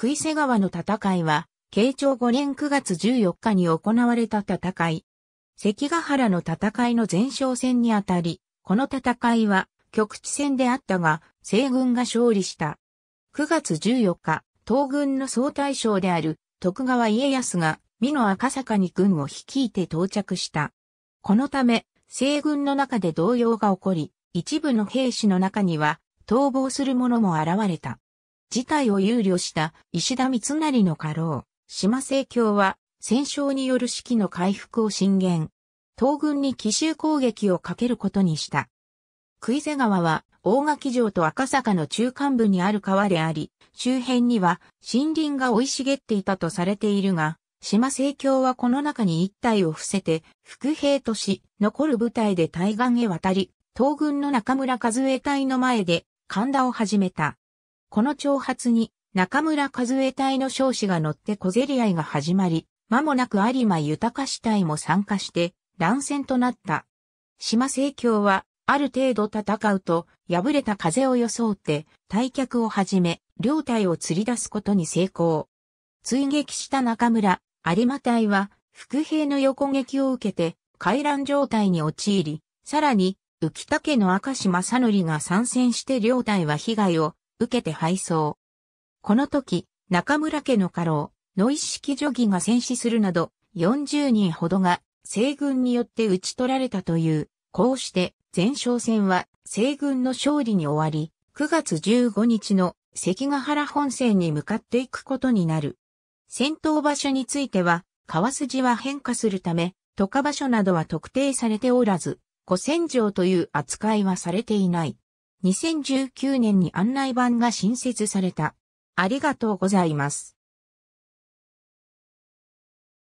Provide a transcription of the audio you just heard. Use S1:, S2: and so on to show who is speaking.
S1: クイセ川の戦いは、慶長5年9月14日に行われた戦い。関ヶ原の戦いの前哨戦にあたり、この戦いは局地戦であったが、西軍が勝利した。9月14日、東軍の総大将である徳川家康が、美濃赤坂に軍を率いて到着した。このため、西軍の中で動揺が起こり、一部の兵士の中には、逃亡する者も現れた。事態を憂慮した石田三成の家老、島政教は戦勝による士気の回復を進言。東軍に奇襲攻撃をかけることにした。ク瀬川は大垣城と赤坂の中間部にある川であり、周辺には森林が生い茂っていたとされているが、島政教はこの中に一体を伏せて、副兵とし、残る部隊で対岸へ渡り、東軍の中村和衛隊の前で、神田を始めた。この挑発に中村和江隊の少子が乗って小競り合いが始まり、間もなく有馬豊市隊も参加して乱戦となった。島政教はある程度戦うと敗れた風を装って退却を始め、両隊を釣り出すことに成功。追撃した中村、有馬隊は伏兵の横撃を受けて回覧状態に陥り、さらに浮田家の赤石正則が参戦して両隊は被害を受けて敗走。この時、中村家の家老、野一式女義が戦死するなど、40人ほどが西軍によって打ち取られたという、こうして前哨戦は西軍の勝利に終わり、9月15日の関ヶ原本線に向かっていくことになる。戦闘場所については、川筋は変化するため、渡河場所などは特定されておらず、古戦場という扱いはされていない。2019年に案内版が新設された。ありがとうございます。